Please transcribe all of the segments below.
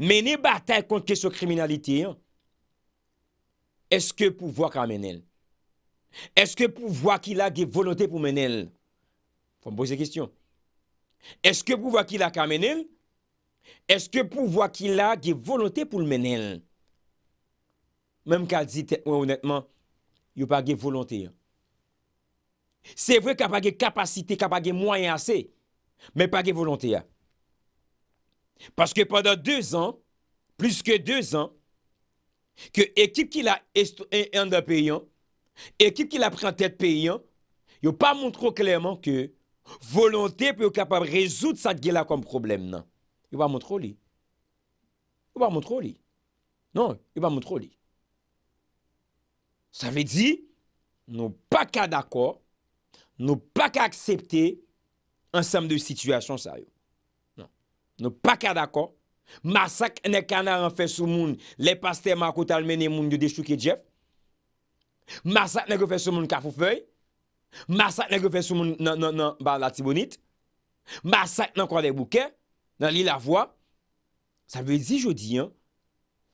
Meni batay kont keso kriminalite yon, eske pou vwa ka menel? Eske pou vwa ki la ge volante pou menel? Fon boze kistyon. Eske pou vwa ki la ka menel? Eske pou vwa ki la ge volante pou menel? Mem ka di ten ou netman, yo pa ge volante yon. Se vwe ka pa ge kapasite, ka pa ge mwayan ase, men pa ge volante yon. Parce que pendant deux ans, plus que deux ans, que l'équipe qui l'a en l'équipe qui l'a pris en tête payant, n'a pas montré clairement que volonté pour être capable de résoudre ça là comme problème. Non. n'a pas montré. n'a pas montré. Non, il n'a pas montré. Ça veut dire, nous pas d'accord, nous pas accepter ensemble de situations sérieuses. Nou pa ka d'akon. Masak ne kana an fe sou moun le paste mako talmeni moun yo de chouke djef. Masak ne ke fe sou moun ka fou fey. Masak ne ke fe sou moun nan nan nan ba la tibonit. Masak nan kwa de bouke. Nan li la vwa. Sa vezi jodi an.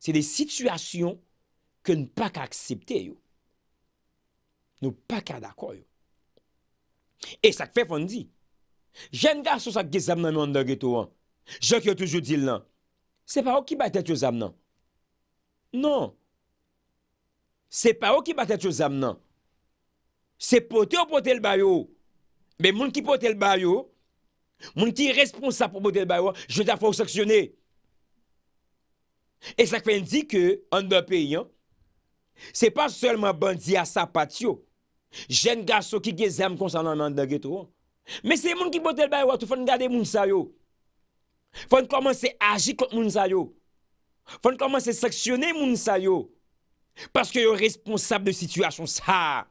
Se de situasyon ke nou pa ka aksepte yo. Nou pa ka d'akon yo. E sak fe fon di. Jenda sou sak gizam nan nan de geto an. Je ki non. non. non. yo toujou dil nan, se pa ou ki batet yo zam nan? Non, se pa ou ki batet yo zam nan? Se pote ou pote l bayo? Be moun ki pote l bayo, moun ki responsa pou pote l bayo, jote a fòk saksyonè. E sak fen di ke, an dè pe yon, se pa sèlman bandi a sapat yo, jen gaso ki ge zem konsan nan an dè geto wan. Me se moun ki pote l bayo, atou fòn gade moun sa yo. Faut commencer à agir contre moun Faut commencer à sanctionner moun Parce que est responsable de situation ça.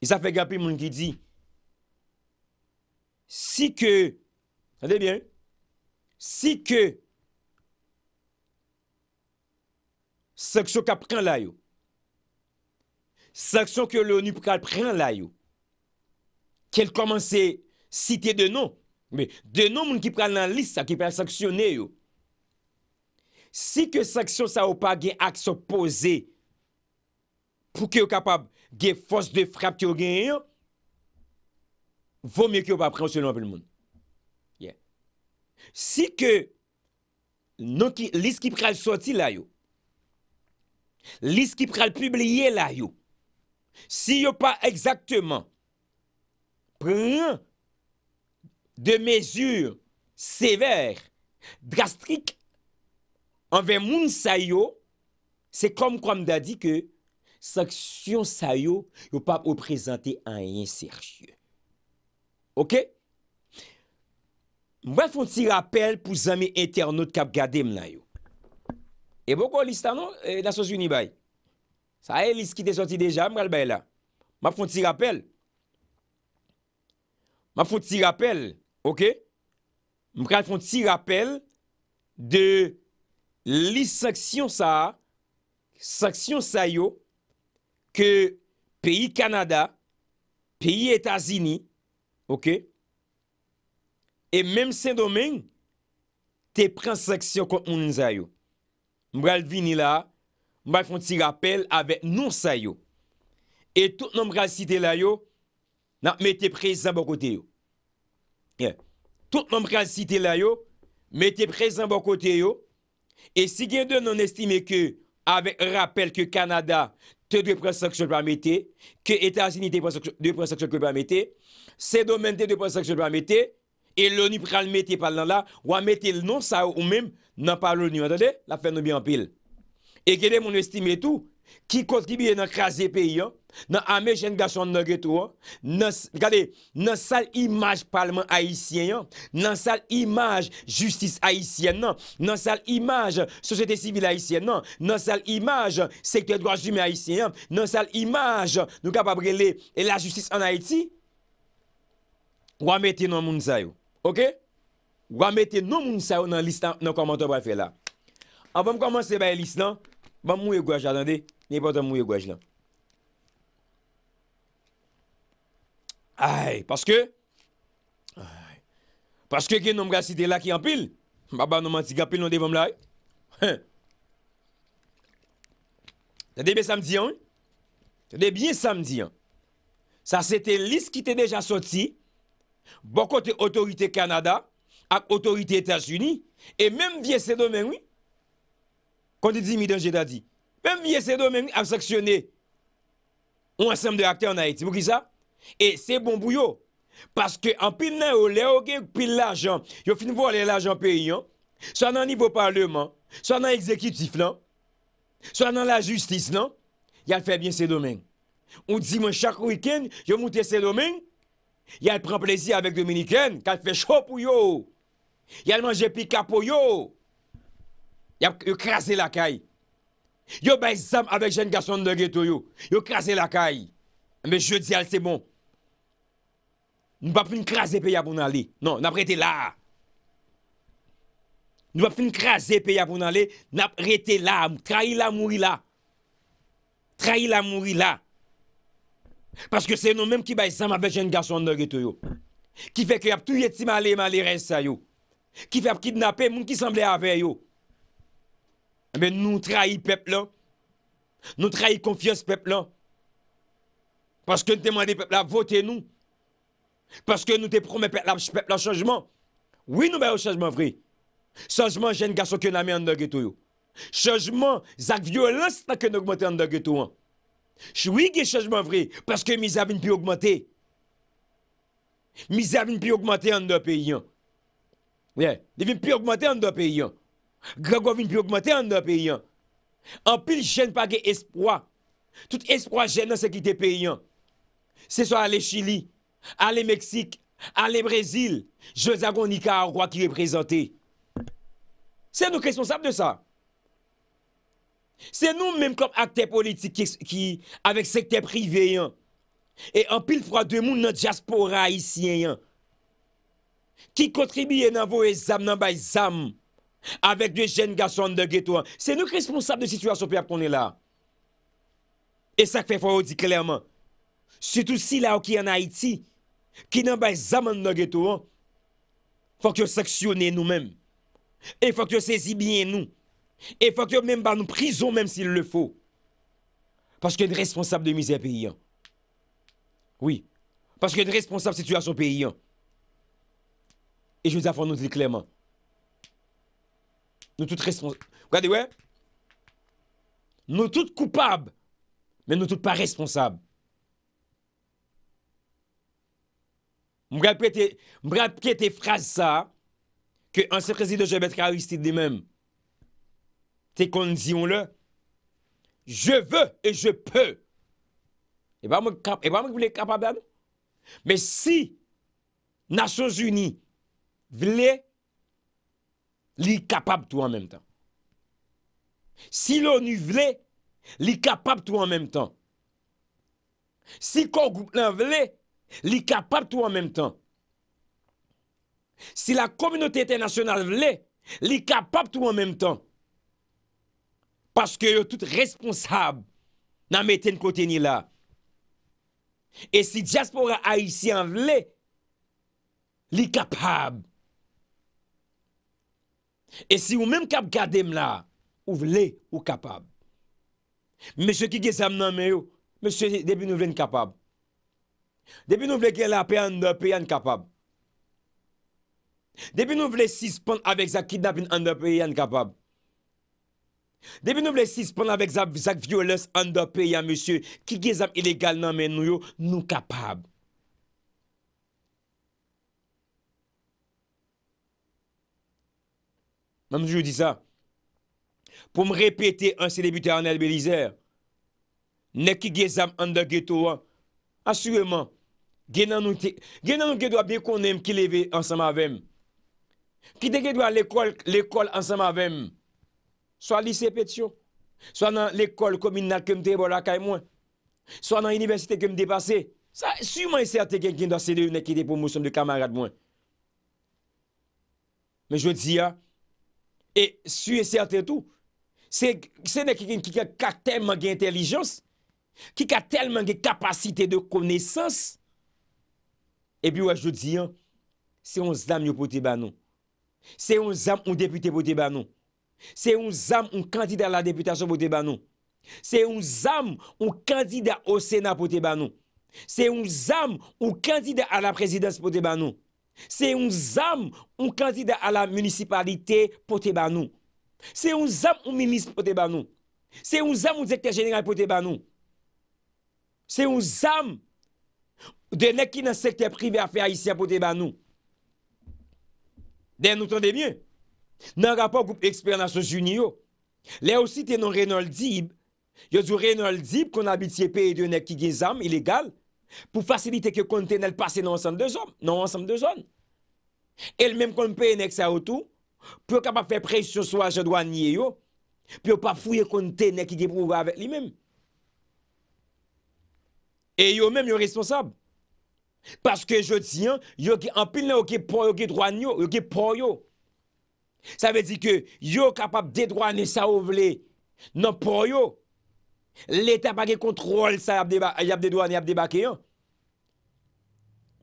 Et ça fait gapi moun qui dit si que attendez bien si que sanction qui prend là sanction que l'ONU prend là yo qu'elle commence à citer de noms De nou moun ki pral nan lis sa ki pral saksyonè yo. Si ke saksyon sa ou pa ge aksopoze pou ki ou kapab ge fos de frap ki ou gen yo, vòmye ki ou pa pransyonè ou pel moun. Si ke lis ki pral soti la yo, lis ki pral publiye la yo, si yo pa exactement, prè yon, de mezur sever, drastrik, anve moun sa yo, se krom krom da di ke, sanksyon sa yo, yo pa ou prezante a yin serfye. Ok? Mwen foun ti rapel pou zame internaut kap gade mla yo. Ebo kwa lis tanon, nasos unibay. Sa e lis ki te santi deja, mwen albay la. Mwen foun ti rapel. Mwen foun ti rapel. Ok? Mbra l fon ti rapel de li saksyon sa a, saksyon sa yo, ke peyi Kanada, peyi Etazini, ok? E menm sen domen, te pren saksyon kon moun zayo. Mbra l vini la, mbra l fon ti rapel avek nou sa yo. E tout nan mbra l si te la yo, nan me te pre zaborote yo. Tout le monde qui cité là, mettez présent côté. Et si vous non estime que, avec rappel que Canada te les prendre sanction pas que États-Unis te prendre sanction pas ces domaines te les sanction et l'ONU prend le mettre par là, ou à mettre le nom ça ou même, dans pas l'ONU, La fait nous bien en pile. Et que mon estime tout, qui contribue à craser pays hein? dans armée jeune garçon dans retour hein? dans regardez dans image parlement haïtien hein? dans salle image justice haïtienne dans salle image société civile haïtienne dans salle image secteur droits humains haïtien dans salle image nous capable et la justice en Haïti ou mettre non moun sa yo OK ou mettre non moun sa yo dans liste dans commentaire pour faire là avant de commencer par bah, liste là bon mouye gouage attendez Ne patan mouye gwaj lan. Ay, paske, paske gen nom gasi de la ki apil, baba nom an ti gapil non devon mla. Sa debye samdian, sa debye samdian, sa sete list ki te deja soti, bokote otorite Kanada, ak otorite Etats-Unis, e menm vie se domen, kon te di mi denje da di, Même c'est ces domaines a sanctionné un ensemble de acteurs en Haïti. Vous qui ça Et c'est bon pour eux. Parce que en pile nan yo, le gen l'argent, yo fin voler l'argent pays hein. soit dans le niveau parlement, soit dans l'exécutif, soit dans la justice Ils a fait bien ces domaines. On dimanche chaque week-end, je monte ces domaines, il prend plaisir avec dominicaine, qu'elle fait chaud pour yo. Il mange pika pour yo. a crasé la caille. Yo bay zam ave jen gason de geto yo, yo krasi lakay, mbe jodi al se bon. Nou bap fin krasi pe ya pou nan li, nou nap rete la. Nou bap fin krasi pe ya pou nan li, nap rete la, mbe trai la moui la. Trai la moui la. Paske se yon menm ki bay zam ave jen gason de geto yo. Ki fe kre ap tou yeti ma li, ma li re sa yo. Ki fe ap kidnapen moun ki sanble ave yo. Mais eh ben, nous trahissons peuple Nous trahissons confiance peuple Parce que nous demandons peuple à voter nous. Parce que nous te promet peuple peuple changement. Oui, nous avons un changement vrai. Changement jeune garçon que nous avons en ghetto. Changement, la violence que nous augmenté en ghetto. Hein. Oui, il y a changement vrai. Parce que misère vient plus augmenter. Misère vient plus augmenter en deux pays. Oui, nous peut plus augmenter en deux pays. Hein. Gregor vient plus augmenter en un pays. Hein. En pile, jeune pas espoir. Tout espoir jeune dans qui pays. Hein. C'est soit aller Chili, aller Mexique, aller Brésil, Josagon Nicaragua qui est présenté. C'est nous responsables de ça. C'est nous même comme acteurs politiques qui, avec secteur privé, hein. et en pile fois de monde dans diaspora haïtien, qui contribuent dans vos examens, dans les avec deux jeunes garçons de ghetto. Hein. C'est nous responsables de la situation qu'on est là. Et ça fait faut dire clairement. Surtout si là qui en Haïti, qui n'a pas zaman de ghetto, hein. faut que sanctionnions nous-mêmes. Et faut que saisir bien nous. Et faut que même pas nous prison même s'il le faut. Parce qu'il une responsables de misère paysan. Hein. Oui. Parce qu'il une responsable de situation pays. Et je vous dis nous clairement nous toutes responsables. Regardez, ouais. Nous toutes coupables, mais nous toutes pas responsables. Je vais répéter phrase ça que l'ancien président Jobet Aristide lui-même. dit, on le Je veux et je peux. Et pas moi qui voulais capable. Hein? Mais si Nations Unies voulait li capable tout en même temps. Si l'ONU voulait, li capable tout en même temps. Si le groupe voulait, li capable tout en même temps. Si la communauté internationale voulait, li capable tout en même temps. Parce que yo tout responsable nan meten côté ni là. Et si diaspora haïtienne voulait, li capable E si ou menm kap gade m la, ou vle ou kapab. Mese ki ge zam nanmen yo, mese debi nou vle n kapab. Depi nou vle gen la pey an de pey an kapab. Depi nou vle sispan avèk zak ki dapin an de pey an kapab. Depi nou vle sispan avèk zak vyo les an de pey an mese ki ge zam ilegal nanmen yo, nou kapab. Même je dis ça. Pour me répéter un célébrité en Bélizer, ne qui gèzam en de ghetto, hein? assurément, genan nous qui doit bien connaître qui levé ensemble avec Qui te doit l'école, l'école ensemble avec Soit lycée Pétion, soit dans l'école communale que me bon la moins, soit dans l'université que me dépassé. Ça, sûrement, c'est certain qui doit céder une qui des promotion de camarades moins. Mais je dis, ça. Hein, E suye serte tou, se ne ki ka telman gen intelijans, ki ka telman gen kapasite de konesans. E pi waj do di an, se yon zam yon pote ban nou. Se yon zam yon depute pote ban nou. Se yon zam yon kandida la deputasyon pote ban nou. Se yon zam yon kandida o sena pote ban nou. Se yon zam yon kandida a la prezidans pote ban nou. Se yon zam, yon kandida a la municipalite pote ban nou. Se yon zam, yon milis pote ban nou. Se yon zam, yon sekte general pote ban nou. Se yon zam, yon nek ki nan sekte prive afe a isi a pote ban nou. Den nou tonde myen. Nan rapor goup eksperyansyon jouni yo. Le osi tenon Reynold Dib. Yo di Reynold Dib kon abitye peye de yon nek ki ge zam, ilegal. pour faciliter que conteneur passe dans ensemble de zones, dans ensemble de zones. Et même qu'on paye nek ça autour pour capable faire pression sur agent douanier yo, pour pas fouiller conteneur qui est pour avec lui-même. Et yo même yo responsable. Parce que je tiens, hein, yo qui en pile yo qui pour yo qui droit yo, yo qui pour yo. Ça veut dire que yo capable dédouaner ça ou vle non pour yo L'Etat pa ge kontrol sa yap de douan, yap de baken yon.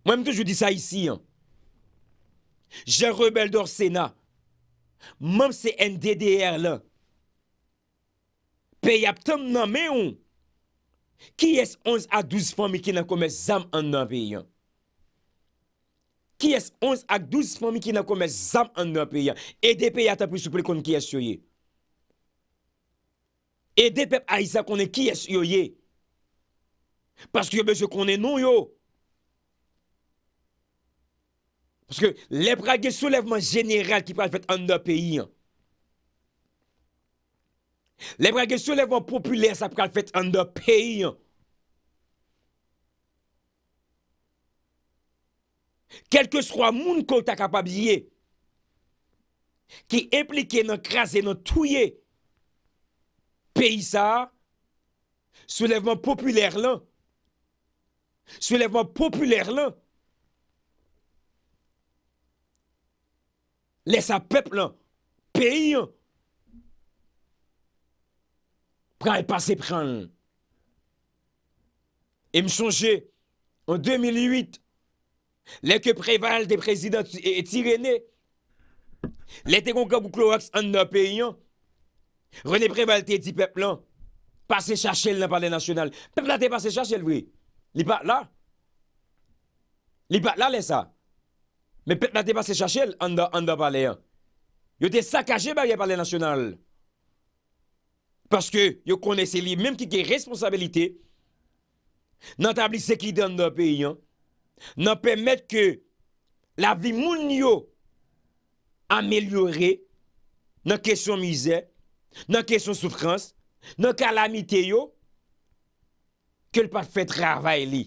Mwen mte jou di sa isi yon. Jè rebel dòr Sèna. Mwem se N-D-D-R lè. Pèy ap tèm nan mè yon. Ki es 11 ak 12 fami ki nan kome zam an nan pe yon. Ki es 11 ak 12 fami ki nan kome zam an nan pe yon. E de pe yon tapou souple kon ki es yoye. aider peuple haïtien est qui est yo Parce que besoin est non yo. Parce que les pragues soulèvements généraux qui va fait en notre pays. Hein. Les pragues soulèvements populaire ça va fait en notre pays. Hein. Quel que soit le monde qu'on t'a capable qui impliqué dans craser, dans touiller, pays ça, soulèvement populaire là, soulèvement populaire là, laisse à peuple là, pays là, prend et passer prendre. Et me changer en 2008, les que prévalent des présidents et, et les te en pays, René Préval te dit peuple passe passez chercher dans le palais national. Peuple là, pas passé chercher, oui. Il pas là. Il pas là, les ça. Mais peuple là, pas passé chercher en dans palais. Hein. Yo te saccagé bah, par le palais national. Parce que yo connaissez lui même qui a responsabilité dans ce qui dans le pays. Dans hein. permettre que la vie moun yo améliorer dans question misère nan kesyon soufrans, nan kalamite yo, ke l pat fè travay li.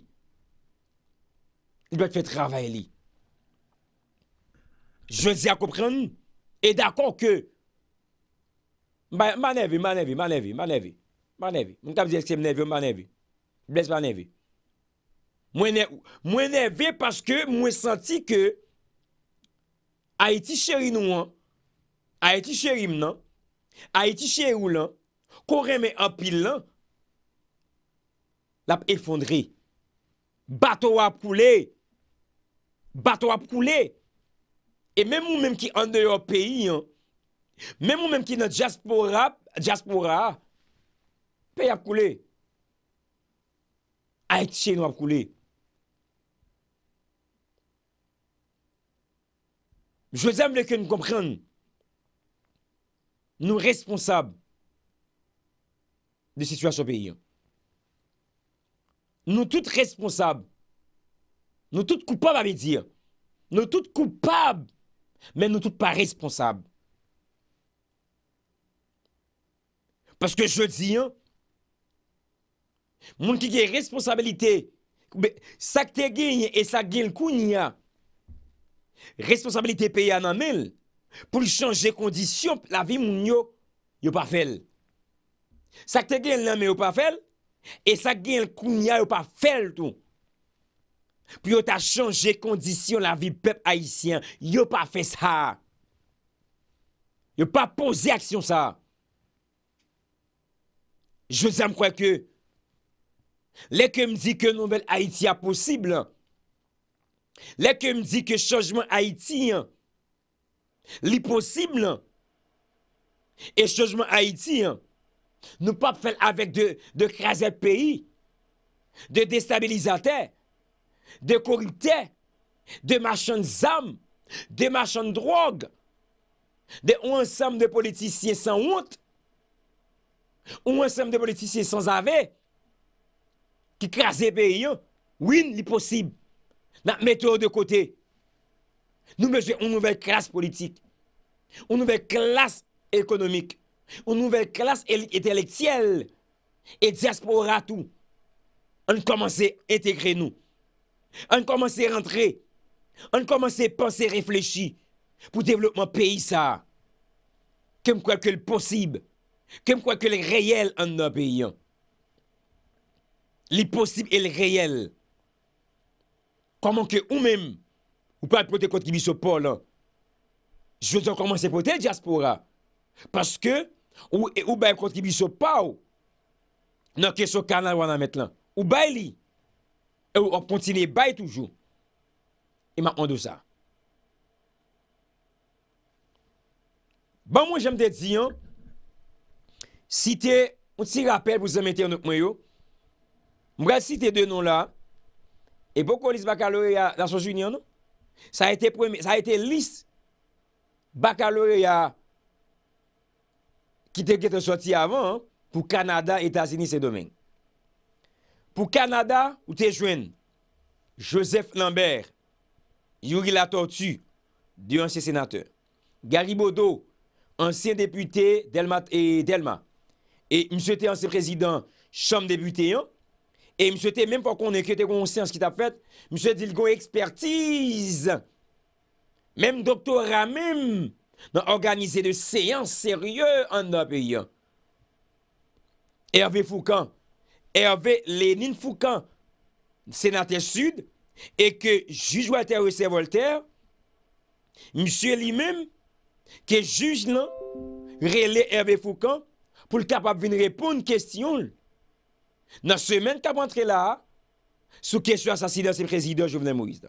L bat fè travay li. Je zi akopren nou, e dakon ke, man evi, man evi, man evi, man evi, man evi, moun kap di eske mnevi, mnevi, bles mnevi. Mwen evi, mwen evi, paske mwen santi ke, a eti cheri nou an, a eti cheri mnen, Haïti ou lan, koreme en pile lan, l'a effondré. Bateau a coulé. Bateau a coulé. Et même ou même qui en dehors pays, hein, même ou même qui dans diaspora, diaspora, pays a coulé. Haïti nous a coulé. Je veux que nous comprenions nous responsables de situation pays. Hein. Nous toutes responsables. Nous toutes coupables, à dire. Hein. Nous toutes coupables, mais nous toutes pas responsables. Parce que je dis, les hein, gens qui a responsabilité, ça qui gagné et ça gagne le responsabilité pays à pour changer condition la vie moun yo yo pas fait ça te gagne l'an mais yo pas fait et ça gagne kounya yo pas fait tout puis les t'a changer condition la vie peuple haïtien yo pas fait ça yo pas posé action ça je sais crois que les que me dit que nouvelle Haïti est possible les que me dit que changement haïtien L'impossible possible. Hein. Et changement Haïti, ne hein. nous pas faire avec de, de craser pays, de déstabilisateurs, de corrupteurs, de marchands d'armes, de marchands de drogue, de ensemble de politiciens sans honte, ou ensemble de politiciens sans ave qui craser pays. Hein. Oui, l'impossible. possible. mettez de côté. Nous besoin une nouvelle classe politique, une nouvelle classe économique, une nouvelle classe intellectuelle et diaspora tout. On commence à intégrer nous. On commence à rentrer. On commence à penser, réfléchir pour développement pays ça. Comme quoi que le possible, comme quoi que le réel en un pays. Le possible et le réel. Comment que ou même Ou pa ap prote kote ki bi sou pa ou la. Jousan koman se prote el diaspora. Paske ou baye kote ki bi sou pa ou. Nan keso kanal wana met lan. Ou baye li. Ou kontine baye toujou. Eman kando sa. Ban mwen jemde di an. Site, mwen ti rappel pou zemete an nouk mwen yo. Mwen gade site de nou la. E poko lis baka lo ya dansons union nou. Sa a ete lis bakaloye ya ki te gete soti avan pou Kanada, Etasini, se domen. Pou Kanada, ou te jwen, Joseph Lambert, Yogi Latortu, di anse senate, Garibodo, anse depute Delma, e mse te anse prezident chanm debuteyon, Et monsieur était même pour qu'on tes conscience qui t'a fait, monsieur dit qu'on expertise. Même doctorat même d'organiser organiser de séances sérieuses en notre pays. Hervé Foucan, Hervé Lénine Foucan, sénateur sud, et que juge Walter et Voltaire, monsieur lui-même, que juge là, relais Hervé Foucan, pour le capable de répondre à question. Dans la semaine qui a rentré là, sous question assassinat, c'est le président Jovenel Moïse.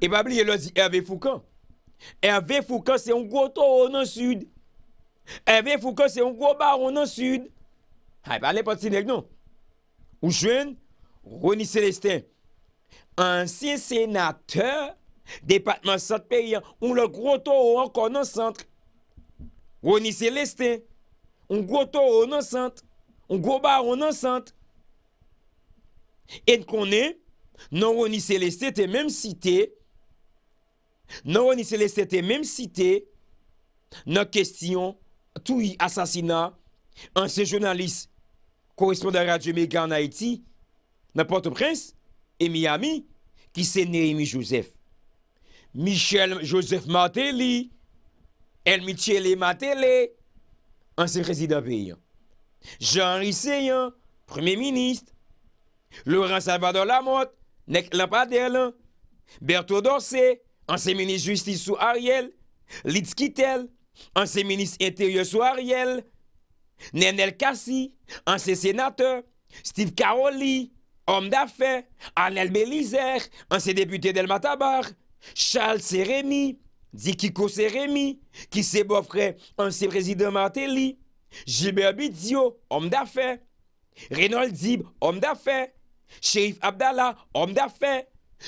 Et pas oublier, a dit Hervé Foucan. Hervé Foucan, c'est un gros taureau dans le sud. Hervé Foucault, c'est un gros baron dans le sud. Ah, pas de qui, non. Ou jeune, Ronnie Célestin, ancien sénateur, département centre pays, ou le gros taureau encore dans le centre. Ronnie Célestin, un gros taureau dans centre. Gouba ou nan sant En konen Nan wouni seleste te menm site Nan wouni seleste te menm site Nan kwestyon Tou yi asasina An se jounalist Korrespondarajemega an Haiti Nan Port-au-Prince E mi ami Ki se ne Emi Joseph Michel Joseph Mateli El Michele Mateli An se rezid api yon Jean-Henri Seyen, Premier Ministre, Laurent Salvador Lamotte, Nek Lampadel, Berthoud Orsay, Anse Ministre Justice Souariel, Litz Kittel, Anse Ministre Intérieux Souariel, Nenel Kassi, Anse Senateur, Steve Karoli, Omdafe, Anel Belizer, Anse Depute Del Matabar, Charles Sereny, Dikiko Sereny, Kisebo Frey, Anse President Martelly, Gilbert oh, homme d'affaires. Reynold Dib, homme d'affaires. Sheriff Abdallah, homme d'affaires.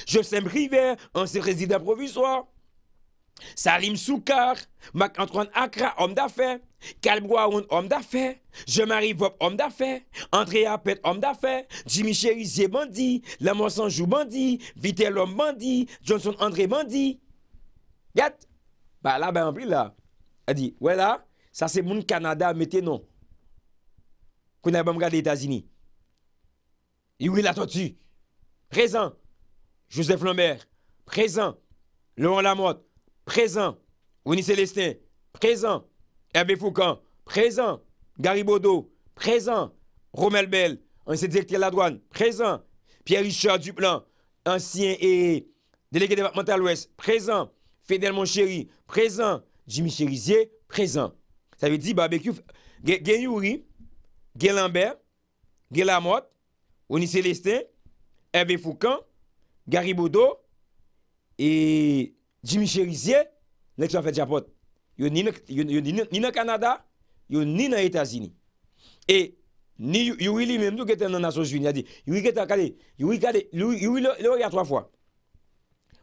Joseph River, ancien résident provisoire. Salim Soukar, Mac antoine Accra, homme d'affaires. Kalbroaoun, homme d'affaires. Je marie Vop, homme d'affaires. André Apet, homme d'affaires. Jimmy Cherizier, bandit. Lamont Sanjou, bandit. Vitel, homme bandit. Johnson André, bandit. Gat. Bah là, ben, en plus, là. Elle dit, ouais, là. Ça, c'est mon Canada, mettez non. Qu'on a pas les États-Unis. Et Présent. Joseph Lambert. Présent. Laurent Lamotte. Présent. Ronnie Célestin. Présent. Hervé Foucan. Présent. Gary Baudot. Présent. Romel Bell. Ancien directeur de la douane. Présent. Pierre-Richard Duplan. Ancien et délégué départemental Ouest. Présent. Fidel Monchéri. Présent. Jimmy Chérisier. Présent. Ça veut dire barbecue, gen Yuri, Lambert, Lamotte, Célestin, Hervé Foucan, Gary et Jimmy Cherizier, fait ni dans Canada, ni dans États-Unis. Et ni lui-même dans les Nations Unies a trois fois.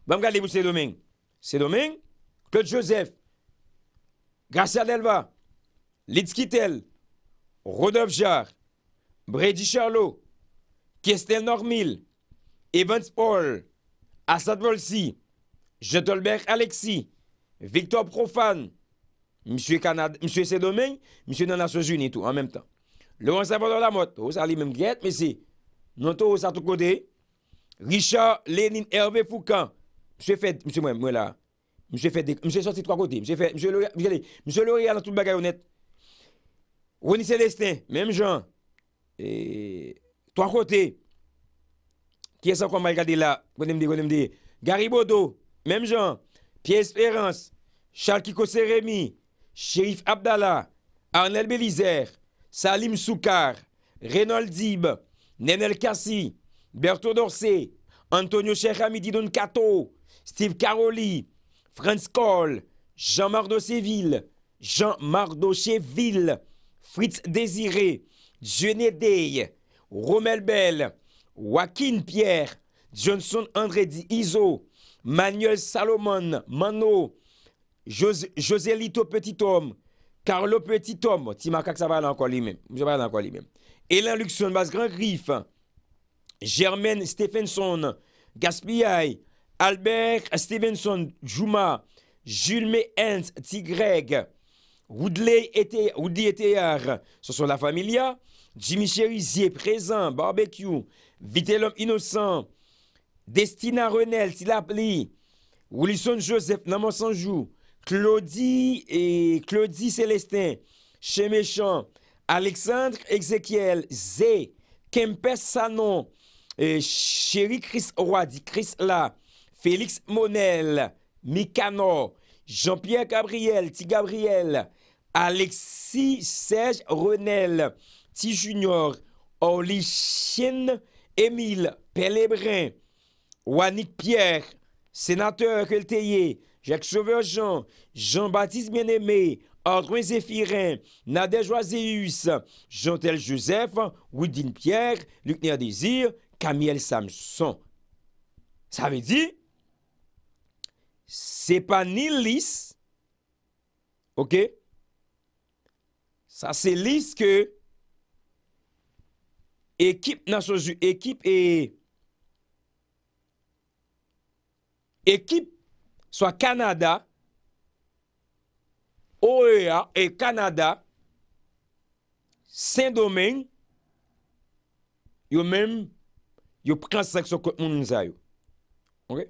regardez vous c'est C'est que Joseph Garcia Delva Litskitel, Rodolphe Jarre, Brady Charlot, Kestel Normil, Evans Paul, Assad Volsi, Jetolbert Alexis, Victor Profane, M. Canada, M. Sédomain, Monsieur dans tout en même temps. Laurent la Lamotte, vous oh, allez même guette, mais c'est nous tous à oh, tout côté. Richard Lénine Hervé Foucan, M. fait Monsieur moi, moi là. Monsieur fait Monsieur sorti trois côtés, M. fait Monsieur Loria dans bagaille honnête. Rony Célestin, même Jean, et trois côtés, qui est-ce qu'on va regarder là, Garibodo, même Jean, Pierre Espérance, Charles Kiko Seremi, Shérif Abdallah, Arnel Bélizer, Salim Soukar, Renald Dib, Nenel Kassi, Bertrand Dorsey, Antonio Don Kato, Steve Caroli, Franz Cole, Jean Séville... Jean Mardocheville, Fritz Désiré, Day, Romel Bell, Joaquin Pierre, Johnson André Izo, Manuel Salomon, Mano, José, Lito Petit Homme, Carlo Petit Homme, Timakak ça va encore lui-même, encore lui-même. Elan Luxon, Griff, Germaine Stephenson, Gaspillai, Albert Stephenson, Juma, Jules Hens, Tigreg, Woodley était, Woodley était ce sont la familia, Jimmy Cherizier présent, barbecue, Vitellum innocent, Destina Renel, s'il appelé, Wilson Joseph, Naman Sanjou, Claudie et Claudie Célestin, Chez Méchant, Alexandre Ezekiel, Zé, Kempes Sanon, Chéri Chris dit Chris là, Félix Monel, Mikano, Jean-Pierre Gabriel, Ti Gabriel, Alexis Serge Renel, Ti Junior, Chien, Émile Pellebrin, Wanik Pierre, sénateur Kelteye, Jacques Chauveur Jean, Jean-Baptiste Bien-Aimé, André Zéphirin, Nadège Oiseus, Jean-Tel Joseph, Woodine Pierre, Luc Désir, Camille Samson. Ça veut dire, Se pa ni lis, ok, sa se lis ke ekip naso ju, ekip e, ekip swa Kanada, OEA e Kanada, sen domen yo men, yo preseksyon kon moun nizayou, ok.